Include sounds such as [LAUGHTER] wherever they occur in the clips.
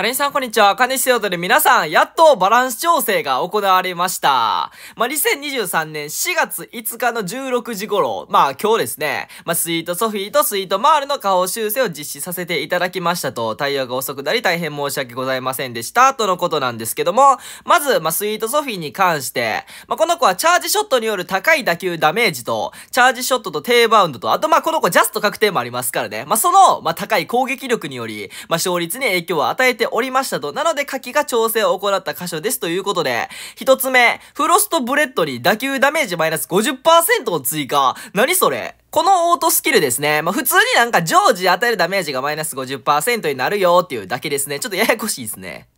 カネさんこんにちは。カネシオうで皆さん、やっとバランス調整が行われました。まあ、2023年4月5日の16時頃、まあ今日ですね、まあスイートソフィーとスイートマールの下方修正を実施させていただきましたと、対応が遅くなり大変申し訳ございませんでした、とのことなんですけども、まず、まあスイートソフィーに関して、まあこの子はチャージショットによる高い打球ダメージと、チャージショットと低バウンドと、あとまこの子ジャスト確定もありますからね、まあその、まあ高い攻撃力により、まあ勝率に影響を与えておりましたと。なので夏季が調整を行った箇所ですということで、一つ目、フロストブレッドに打球ダメージマイナス50%を追加。何それこのオートスキルですね。まあ、普通になんか常時与えるダメージがマイナス50%になるよっていうだけですね。ちょっとややこしいですね。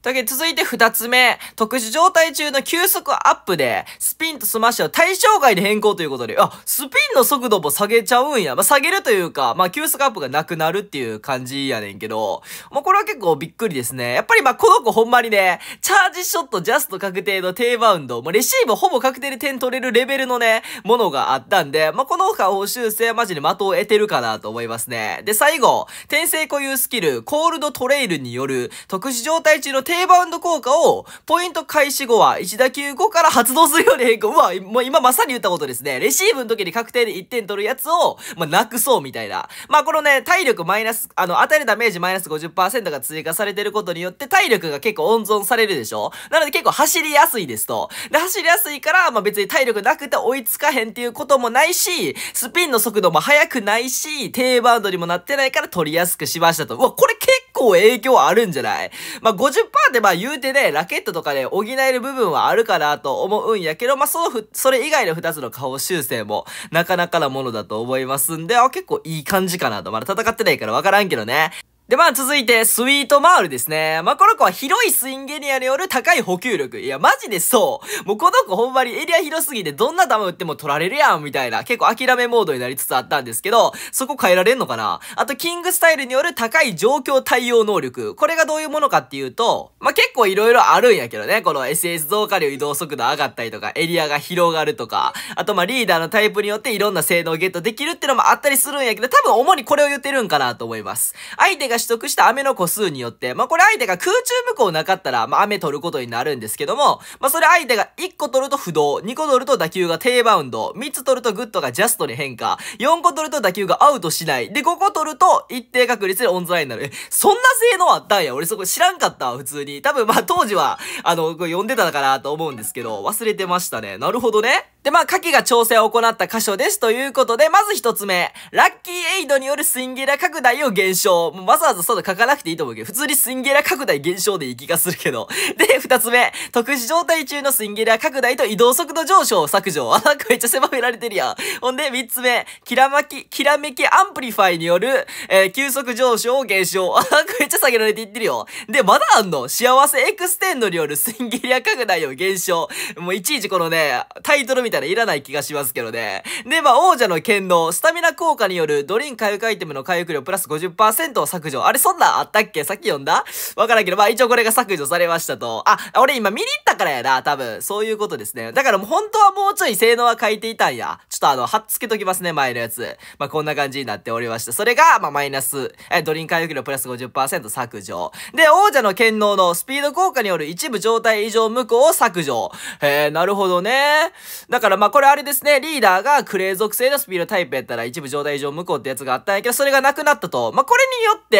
というわけで続いて二つ目。特殊状態中の急速アップで、スピンとスマッシュを対象外で変更ということで、あ、スピンの速度も下げちゃうんや。まあ、下げるというか、まあ、急速アップがなくなるっていう感じやねんけど、まあ、これは結構びっくりですね。やっぱりま、この子ほんまにね、チャージショット、ジャスト確定の低バウンド、もうレシーブほぼ確定で点取れるレベルのね、ものがあったんで、まあ、この他補修正はマジで的を得てるかなと思いますね。で、最後、転生固有スキル、コールドトレイルによる特殊状態中の低バウンド効果を、ポイント開始後は、1打球後から発動するように変更。まあ、もう今まさに言ったことですね。レシーブの時に確定で1点取るやつを、まあ、なくそうみたいな。まあ、このね、体力マイナス、あの、与えるダメージマイナス50%が追加されてることによって、体力が結構温存されるでしょなので結構走りやすいですと。で、走りやすいから、まあ、別に体力なくて追いつかへんっていうこともないし、スピンの速度も速くないし、低バウンドにもなってないから取りやすくしましたと。うわ、これ結構構影響あるんじゃないまあ、50%ってま言うてね、ラケットとかで、ね、補える部分はあるかなと思うんやけど、まあ、そのふ、それ以外の2つの顔修正もなかなかなものだと思いますんで、あ、結構いい感じかなと。まだ戦ってないからわからんけどね。で、まあ続いて、スイートマールですね。まあこの子は広いスイングエリアによる高い補給力。いや、マジでそう。もうこの子ほんまにエリア広すぎてどんな球打っても取られるやん、みたいな。結構諦めモードになりつつあったんですけど、そこ変えられんのかなあと、キングスタイルによる高い状況対応能力。これがどういうものかっていうと、まあ結構色々あるんやけどね。この SS 増加量移動速度上がったりとか、エリアが広がるとか、あとまあリーダーのタイプによっていろんな性能をゲットできるってのもあったりするんやけど、多分主にこれを言ってるんかなと思います。相手が取得した飴の個数によって、まあ、これ相手が空中無効なかったら、まあ、雨取ることになるんですけども、まあ、それ相手が1個取ると不動、2個取ると打球が低バウンド、3つ取るとグッドがジャストに変化、4個取ると打球がアウトしない、で、5個取ると一定確率でオンズラインになる。そんな性能あったんや。俺そこ知らんかったわ、普通に。多分まあ、当時は、あの、これ読んでたかなと思うんですけど、忘れてましたね。なるほどね。で、まあ、夏季が調整を行った箇所ですということで、まず一つ目、ラッキーエイドによるスインゲラ拡大を減少。まさわざそだ書かなくていいと思うけど、普通にスインゲラ拡大減少でいい気がするけど。で、二つ目。特殊状態中のスインゲラ拡大と移動速度上昇削除。[LAUGHS] あ、なんかめっちゃ狭められてるやん。ほんで、三つ目。きらまき、きらめきアンプリファイによる、えー、急速上昇減少。[LAUGHS] あ、なんかめっちゃ下げられていってるよ。で、まだあんの幸せエクステンドによるスインゲラ拡大を減少。もういちいちこのね、タイトルみたいないらない気がしますけどね。で、まあ、王者の剣のスタミナ効果によるドリン回復アイテムの回復量プラス50%を削除。あれ、そんなんあったっけさっき読んだわからんけど、まあ一応これが削除されましたと。あ、俺今見に行ったからやな、多分。そういうことですね。だからもう本当はもうちょい性能は変えていたんや。ちょっとあの、貼っつけときますね、前のやつ。まあこんな感じになっておりました。それが、まあマイナス、え、ドリンク回復量プラス50%削除。で、王者の剣能のスピード効果による一部状態異常無効を削除。へえ、なるほどね。だからまあこれあれですね、リーダーがクレー属性のスピードタイプやったら一部状態異常無効ってやつがあったんやけど、それがなくなったと。まあこれによって、、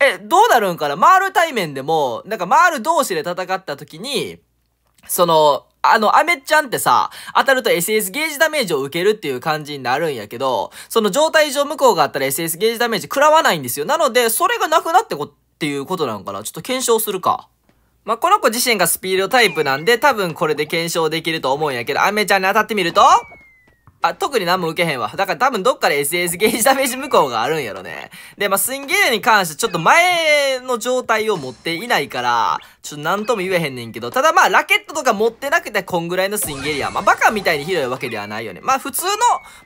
え、どうなるんかな回る対面でも、なんか回る同士で戦った時に、その、あの、アメちゃんってさ、当たると SS ゲージダメージを受けるっていう感じになるんやけど、その状態上向こうがあったら SS ゲージダメージ食らわないんですよ。なので、それがなくなってこ、っていうことなのかなちょっと検証するか。まあ、この子自身がスピードタイプなんで、多分これで検証できると思うんやけど、アメちゃんに当たってみると、あ、特に何も受けへんわ。だから多分どっかで SS ゲージダメージ無効があるんやろね。で、まあ、スインゲーに関してちょっと前の状態を持っていないから、ちょっと何とも言えへんねんけど、ただまあ、ラケットとか持ってなくてこんぐらいのスインゲリア。まあ、バカみたいにひどいわけではないよね。まあ、普通の、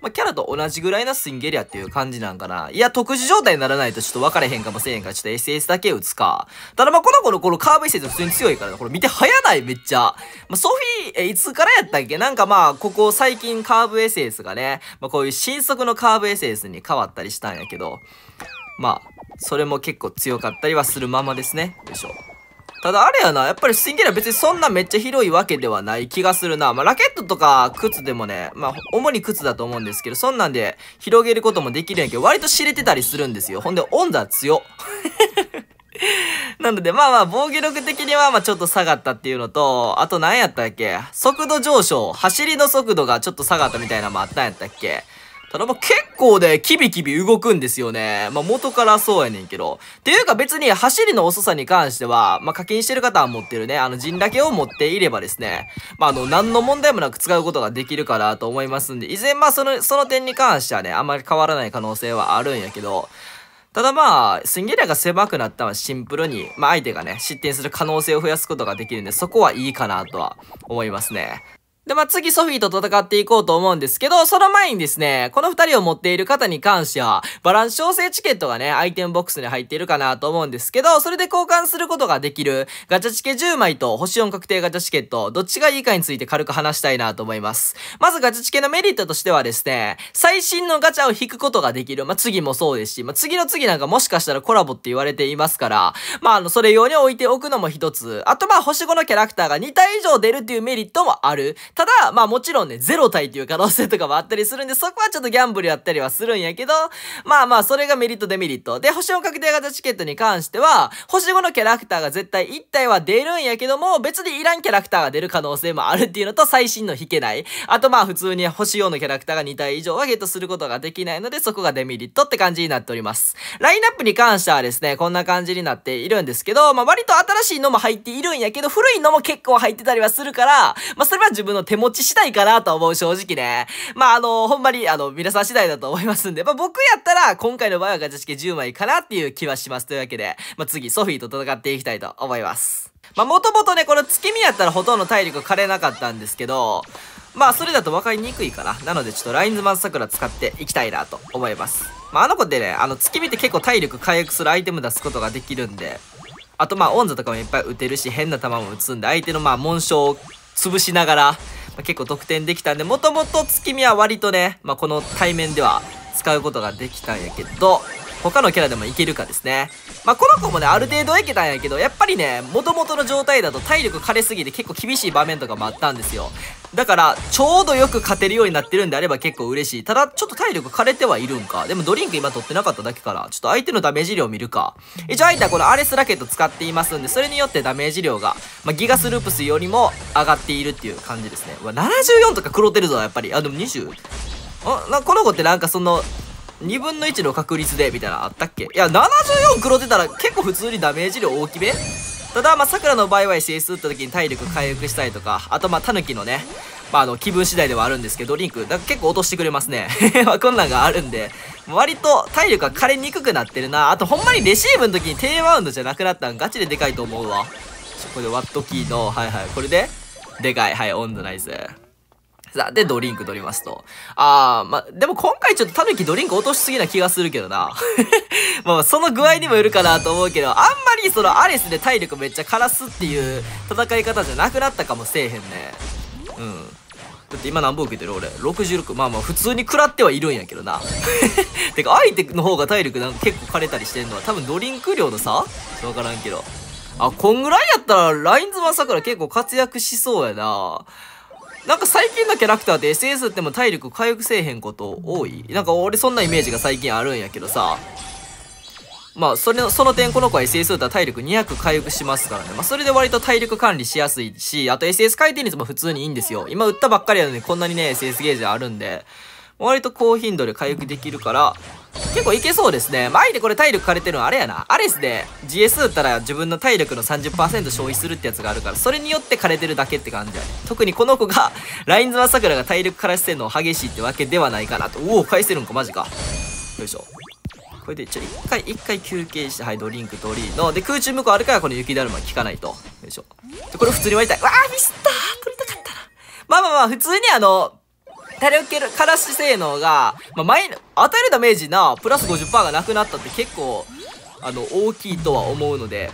まあ、キャラと同じぐらいのスインゲリアっていう感じなんかな。いや、特殊状態にならないとちょっと分かれへんかもしれへんから、ちょっと SS だけ打つか。ただまあ、この子のこのカーブ施設普通に強いからね。これ見て早ない、めっちゃ。まあ、ソフィー、え、いつからやったっけなんかまあ、ここ最近カーブ SS セースがね、まあ、こういう新速のカーブエッセンスに変わったりしたんやけど、まあ、それも結構強かったりはするままですね。よいしょ。ただあれやな、やっぱりスインゲラア別にそんなめっちゃ広いわけではない気がするな。まあ、ラケットとか靴でもね、まあ、主に靴だと思うんですけど、そんなんで広げることもできるんやけど、割と知れてたりするんですよ。ほんで、温度は強。[LAUGHS] なので、まあまあ、防御力的には、まあちょっと下がったっていうのと、あと何やったっけ速度上昇。走りの速度がちょっと下がったみたいなのもあったんやったっけただまあ結構ね、キビキビ動くんですよね。まあ元からそうやねんけど。っていうか別に走りの遅さに関しては、まあ課金してる方は持ってるね、あの人だけを持っていればですね、まああの何の問題もなく使うことができるかなと思いますんで、以前まあその、その点に関してはね、あんまり変わらない可能性はあるんやけど、ただまあ、スンゲリアが狭くなったのはシンプルに、まあ相手がね、失点する可能性を増やすことができるんで、そこはいいかなとは思いますね。で、まあ、次ソフィーと戦っていこうと思うんですけど、その前にですね、この二人を持っている方に関しては、バランス調整チケットがね、アイテムボックスに入っているかなと思うんですけど、それで交換することができる、ガチャチケ10枚と星4確定ガチャチケット、どっちがいいかについて軽く話したいなと思います。まずガチャチケのメリットとしてはですね、最新のガチャを引くことができる。まあ、次もそうですし、まあ、次の次なんかもしかしたらコラボって言われていますから、まあ、あの、それ用に置いておくのも一つ。あと、ま星5のキャラクターが2体以上出るっていうメリットもある。ただ、まあもちろんね、0体っていう可能性とかもあったりするんで、そこはちょっとギャンブルやったりはするんやけど、まあまあ、それがメリットデメリット。で、星4確定型チケットに関しては、星5のキャラクターが絶対1体は出るんやけども、別にいらんキャラクターが出る可能性もあるっていうのと、最新の引けない。あとまあ、普通に星4のキャラクターが2体以上はゲットすることができないので、そこがデメリットって感じになっております。ラインナップに関してはですね、こんな感じになっているんですけど、まあ割と新しいのも入っているんやけど、古いのも結構入ってたりはするから、まあそれは自分のの手持ち次第かなと思う、正直ね。まあ、あの、ほんまに、あの、皆さん次第だと思いますんで、まあ、僕やったら、今回の場合はガチャ式10枚かなっていう気はします。というわけで、まあ、次、ソフィーと戦っていきたいと思います。まあ、もともとね、この月見やったらほとんど体力枯れなかったんですけど、まあ、それだと分かりにくいかな。なので、ちょっとラインズマン桜使っていきたいなと思います。まあ、あの子ってね、あの、月見って結構体力回復するアイテム出すことができるんで、あとまあ、オンザとかもいっぱい打てるし、変な球も打つんで、相手のまあ、紋章潰しながら、まあ、結構得点できたんで、もともと月見は割とね、まあ、この対面では使うことができたんやけど、他のキャラでもいけるかですね。まあ、この子もね、ある程度いけたんやけど、やっぱりね、もともとの状態だと体力枯れすぎて結構厳しい場面とかもあったんですよ。だから、ちょうどよく勝てるようになってるんであれば結構嬉しい。ただ、ちょっと体力枯れてはいるんか。でもドリンク今取ってなかっただけから、ちょっと相手のダメージ量見るか。一応相手はこのアレスラケット使っていますんで、それによってダメージ量が、まあ、ギガスループスよりも上がっているっていう感じですね。うわ、74とか黒てるぞ、やっぱり。あ、でも 20? あ、な、この子ってなんかその、2分の1の確率で、みたいなあったっけいや、74黒出たら結構普通にダメージ量大きめただまあ桜の場合は SS 打った時に体力回復したりとかあとまあタヌキのねまあ、あの気分次第ではあるんですけどリンクだ結構落としてくれますね [LAUGHS] まあこんなんがあるんで割と体力が枯れにくくなってるなあとほんまにレシーブの時に低ワウンドじゃなくなったんガチででかいと思うわこれでワットキーのはいはいこれででかいはいオンナイスさあ、で、ドリンク取りますと。あー、まあ、でも今回ちょっとタヌキドリンク落としすぎな気がするけどな。[LAUGHS] まあ、その具合にもよるかなと思うけど、あんまりそのアレスで体力めっちゃ枯らすっていう戦い方じゃなくなったかもせえへんね。うん。だって今何本受けてる俺。66。まあまあ普通に食らってはいるんやけどな。[LAUGHS] てか、相手の方が体力なんか結構枯れたりしてんのは多分ドリンク量の差わからんけど。あ、こんぐらいやったら、ラインズマサクラ結構活躍しそうやな。なんか最近のキャラクターって SS っても体力回復せえへんこと多いなんか俺そんなイメージが最近あるんやけどさ。まあ、それの、その点この子は SS だったら体力200回復しますからね。まあ、それで割と体力管理しやすいし、あと SS 回転率も普通にいいんですよ。今売ったばっかりなのにこんなにね、SS ゲージあるんで、割と高頻度で回復できるから、結構いけそうですね。前、でこれ体力枯れてるのあれやな。アレスで GS 打ったら自分の体力の30%消費するってやつがあるから、それによって枯れてるだけって感じやね。特にこの子が、[LAUGHS] ラインズマサクラが体力枯らしてんの激しいってわけではないかなと。おお、返せるんか、マジか。よいしょ。これで、ちょ、一回、一回休憩して、はい、ドリンク、取りの。で、空中向こうあるから、この雪だるま効かないと。よいしょ。で、これ普通に割りたい。わあ、ミスった取りたかったな。まあまあまあ、普通にあの、火力からし性能が、まあ、マイ与えるダメージなプラス50%がなくなったって結構あの大きいとは思うので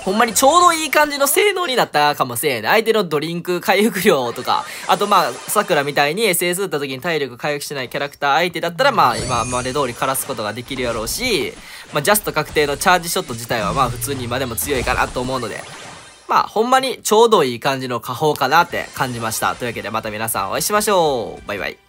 ほんまにちょうどいい感じの性能になったかもしれない。相手のドリンク回復量とか、あとまあ、桜みたいに SS 打った時に体力回復してないキャラクター相手だったらまあ、今まで通り枯らすことができるやろうし、まあ、ジャスト確定のチャージショット自体はまあ、普通に今でも強いかなと思うので、まあ、ほんまにちょうどいい感じの下方かなって感じました。というわけでまた皆さんお会いしましょう。バイバイ。